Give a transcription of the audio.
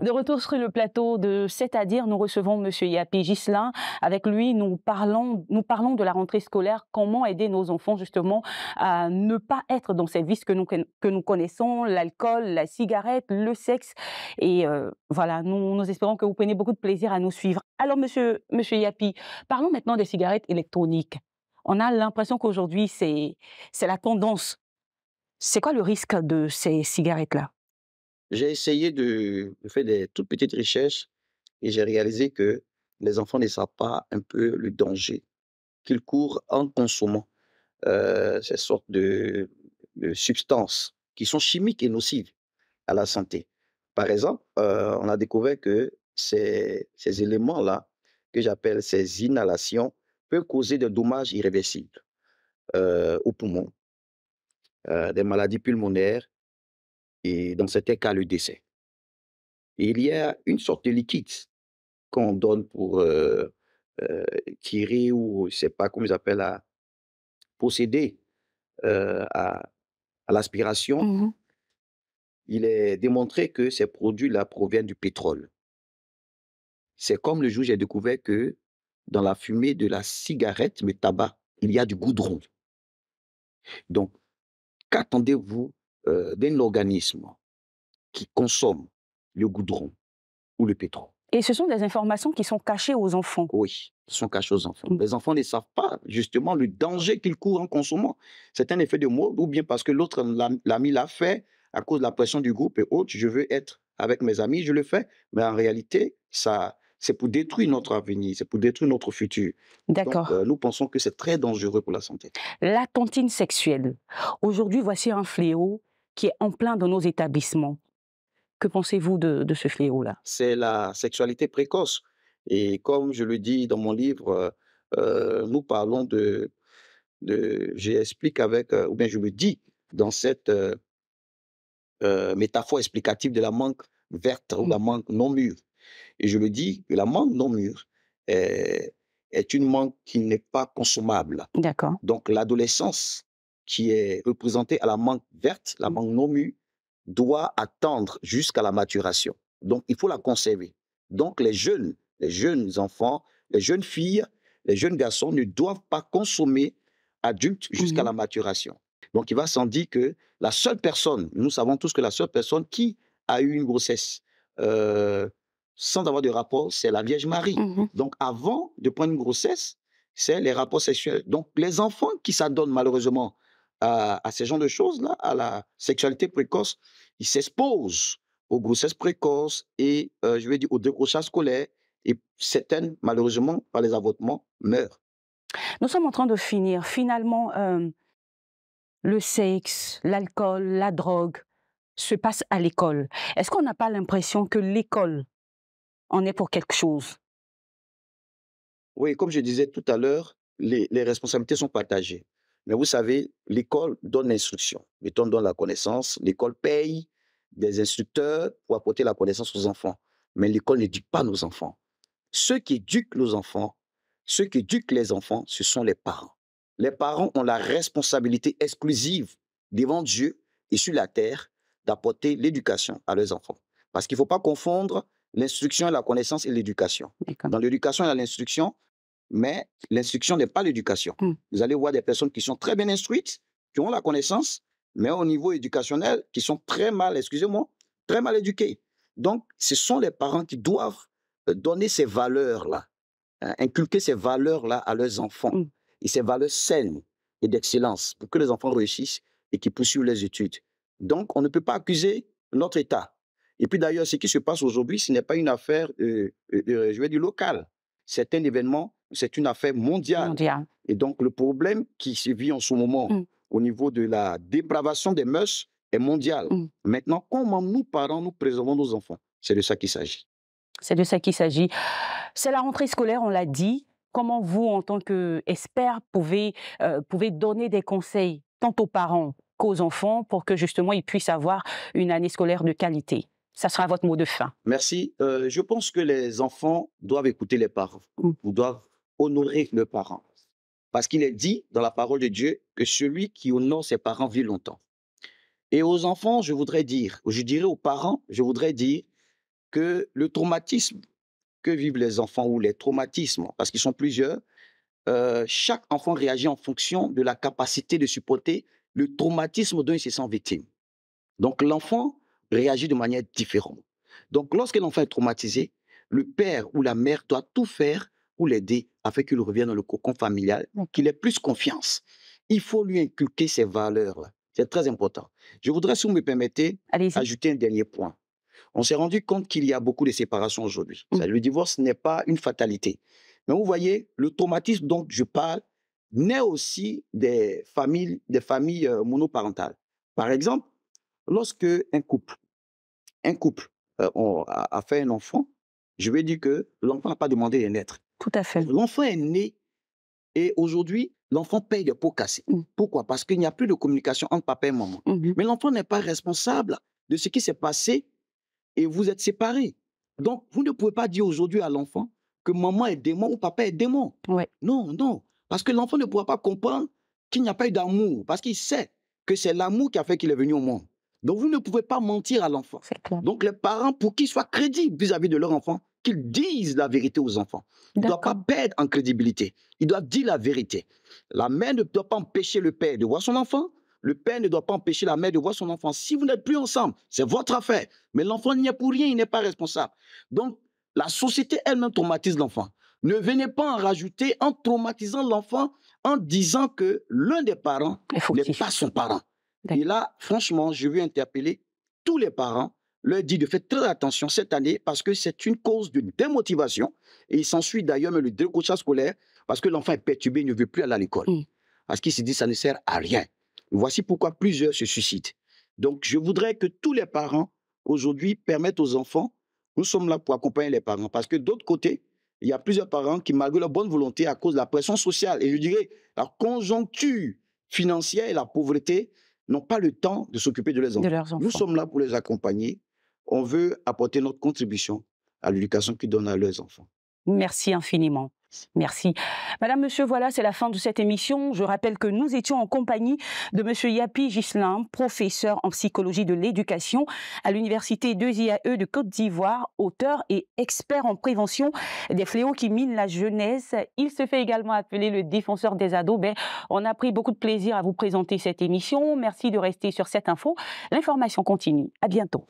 De retour sur le plateau de C'est-à-dire, nous recevons Monsieur Yapi Gislain. Avec lui, nous parlons, de la rentrée scolaire, comment aider nos enfants justement à ne pas être dans cette vie que nous, connaissons, l'alcool, la cigarette, le sexe. Et euh, voilà, nous, espérons que vous prenez beaucoup de plaisir à nous suivre. Alors, Monsieur, Monsieur Yapi, parlons maintenant des cigarettes électroniques. On a l'impression qu'aujourd'hui, c'est la tendance. C'est quoi le risque de ces cigarettes-là j'ai essayé de, faire des toutes petites recherches et j'ai réalisé que les enfants ne savent pas un peu le danger qu'ils courent en consommant euh, ces sortes de, substances qui sont chimiques et nocives à la santé. Par exemple, euh, on a découvert que ces, ces éléments-là, que j'appelle ces inhalations, peuvent causer des dommages irréversibles euh, aux poumons, des maladies pulmonaires, et dans certains cas le décès. il y a une sorte de liquide qu'on donne pour euh, euh, tirer ou je ne sais pas comment ils appellent à posséder euh, à, l'aspiration. Mmh il est démontré que ces produits-là proviennent du pétrole. C'est comme le jour où j'ai découvert que dans la fumée de la cigarette, le tabac, il y a du goudron. Donc, qu'attendez-vous euh, d'un organisme qui consomme le goudron ou le pétrole. Et ce sont des informations qui sont cachées aux enfants. Oui, sont cachées aux enfants. Mmh. Les enfants ne savent pas justement le danger qu'ils courent en consommant. C'est un effet de mode ou bien parce que l'autre, l'ami l'a fait à cause de la pression du groupe et autres, je veux être avec mes amis, je le fais. Mais en réalité, ça, c'est pour détruire notre avenir, c'est pour détruire notre futur. D'accord. Euh, nous pensons que c'est très dangereux pour la santé. La tontine sexuelle. Aujourd'hui, voici un fléau qui est en plein dans nos établissements. Que pensez-vous de, ce fléau-là C'est la sexualité précoce. Et comme je le dis dans mon livre, euh, euh, nous parlons de, j'explique avec, euh, ou bien je me dis dans cette métaphore explicative de la manque verte ou mmh. la manque non mûre. Et je le dis, la manque non mûre est, est une manque qui n'est pas consommable. D'accord. Donc l'adolescence qui est représentée à la mangue verte, la mmh. mangue non mue, doit attendre jusqu'à la maturation. Donc, il faut la conserver. Donc, les jeunes, les jeunes enfants, les jeunes filles, les jeunes garçons ne doivent pas consommer adultes jusqu'à la mmh. maturation. Donc, il va sans dire que la seule personne, nous savons tous que la seule personne qui a eu une grossesse euh, sans avoir de rapport, c'est la Vierge Marie. Mmh Donc, avant de prendre une grossesse, c'est les rapports sexuels. Donc, les enfants qui s'adonnent malheureusement à, à ce genre de choses-là, à la sexualité précoce. Ils s'exposent aux grossesses précoces et, euh, je vais dire, aux décrochages scolaires Et certaines, malheureusement, par les avortements, meurent. Nous sommes en train de finir. Finalement, euh, le sexe, l'alcool, la drogue se passent à l'école. Est-ce qu'on n'a pas l'impression que l'école en est pour quelque chose Oui, comme je disais tout à l'heure, les responsabilités sont partagées. Mais vous savez, l'école donne l'instruction, l'école donne la connaissance, l'école paye des instructeurs pour apporter la connaissance aux enfants. Mais l'école n'éduque pas nos enfants. Ceux qui éduquent nos enfants, ceux qui éduquent les enfants, ce sont les parents. Les parents ont la responsabilité exclusive devant Dieu et sur la terre d'apporter l'éducation à leurs enfants. Parce qu'il ne faut pas confondre l'instruction, et la connaissance et l'éducation. Dans l'éducation et l'instruction, mais l'instruction n'est pas l'éducation. Hmm. Vous allez voir des personnes qui sont très bien instruites, qui ont la connaissance, mais au niveau éducationnel, qui sont très mal, excusez-moi, très mal éduquées. Donc, ce sont les parents qui doivent euh, donner ces valeurs-là, hein, inculquer ces valeurs-là à leurs enfants, hmm. et ces valeurs saines et d'excellence, pour que les enfants réussissent et qu'ils poursuivent les études. Donc, on ne peut pas accuser notre État. Et puis d'ailleurs, ce qui se passe aujourd'hui, ce n'est pas une affaire, euh, je vais dire, locale. C'est un événement c'est une affaire mondiale. Et donc, le problème qui se vit en ce moment mm. au niveau de la dépravation des mœurs est mondial. Mm. Maintenant, comment nous, parents, nous préservons nos enfants C'est de ça qu'il s'agit. C'est de ça qu'il s'agit. C'est la rentrée scolaire, on l'a dit. Comment vous, en tant qu'expert, pouvez, euh, pouvez donner des conseils tant aux parents qu'aux enfants pour que justement ils puissent avoir une année scolaire de qualité ça sera votre mot de fin. Merci. Euh, je pense que les enfants doivent écouter les parents, mm. doivent honorer nos parents, Parce qu'il est dit dans la parole de Dieu que celui qui honore ses parents vit longtemps. Et aux enfants, je voudrais dire, ou je dirais aux parents, je voudrais dire que le traumatisme que vivent les enfants ou les traumatismes, parce qu'ils sont plusieurs, euh, chaque enfant réagit en fonction de la capacité de supporter le traumatisme dont il se sent victime. Donc l'enfant réagit de manière différente. Donc lorsque l'enfant est traumatisé, le père ou la mère doit tout faire pour l'aider afin qu'il revienne dans le cocon familial, qu'il ait plus confiance. Il faut lui inculquer ces valeurs-là. C'est très important. Je voudrais, si vous me permettez, ajouter un dernier point. On s'est rendu compte qu'il y a beaucoup de séparations aujourd'hui. Mmh. Le divorce n'est pas une fatalité. Mais vous voyez, le traumatisme dont je parle naît aussi des familles, des familles euh, monoparentales. Par exemple, lorsque un couple, un couple euh, a, a, fait un enfant, je vais dire que l'enfant n'a pas demandé de naître. Tout à fait. L'enfant est né et aujourd'hui, l'enfant paye le pot cassé. Mmh. Pourquoi Parce qu'il n'y a plus de communication entre papa et maman. Mmh Mais l'enfant n'est pas responsable de ce qui s'est passé et vous êtes séparés. Donc, vous ne pouvez pas dire aujourd'hui à l'enfant que maman est démon ou papa est démon. Ouais. Non, non. Parce que l'enfant ne pourra pas comprendre qu'il n'y a pas eu d'amour. Parce qu'il sait que c'est l'amour qui a fait qu'il est venu au monde. Donc, vous ne pouvez pas mentir à l'enfant. Donc, les parents, pour qu'ils soient crédibles vis à -vis de leur enfant, qu'il dise la vérité aux enfants. Il ne doit pas perdre en crédibilité. Il doit dire la vérité. La mère ne doit pas empêcher le père de voir son enfant. Le père ne doit pas empêcher la mère de voir son enfant. Si vous n'êtes plus ensemble, c'est votre affaire. Mais l'enfant n'y est pour rien, il n'est pas responsable. Donc, la société elle-même traumatise l'enfant. Ne venez pas en rajouter en traumatisant l'enfant en disant que l'un des parents n'est pas son parent. Et là, franchement, je veux interpeller tous les parents leur dit de faire très attention cette année parce que c'est une cause de démotivation. Et il s'ensuit d'ailleurs le décrochage scolaire parce que l'enfant est perturbé, il ne veut plus aller à l'école. Mm. Parce qu'il se dit ça ne sert à rien. Voici pourquoi plusieurs se suicident. Donc je voudrais que tous les parents aujourd'hui permettent aux enfants, nous sommes là pour accompagner les parents. Parce que d'autre côté, il y a plusieurs parents qui, malgré leur bonne volonté, à cause de la pression sociale et je dirais la conjoncture financière et la pauvreté, n'ont pas le temps de s'occuper De leurs enfants. Nous sommes là pour les accompagner on veut apporter notre contribution à l'éducation qu'ils donnent à leurs enfants. Merci infiniment. Merci. Madame, monsieur, voilà, c'est la fin de cette émission. Je rappelle que nous étions en compagnie de monsieur Yapi Gislin, professeur en psychologie de l'éducation à l'université 2IAE de Côte d'Ivoire, auteur et expert en prévention des fléaux qui minent la jeunesse. Il se fait également appeler le défenseur des ados. Ben, on a pris beaucoup de plaisir à vous présenter cette émission. Merci de rester sur cette info. L'information continue. À bientôt.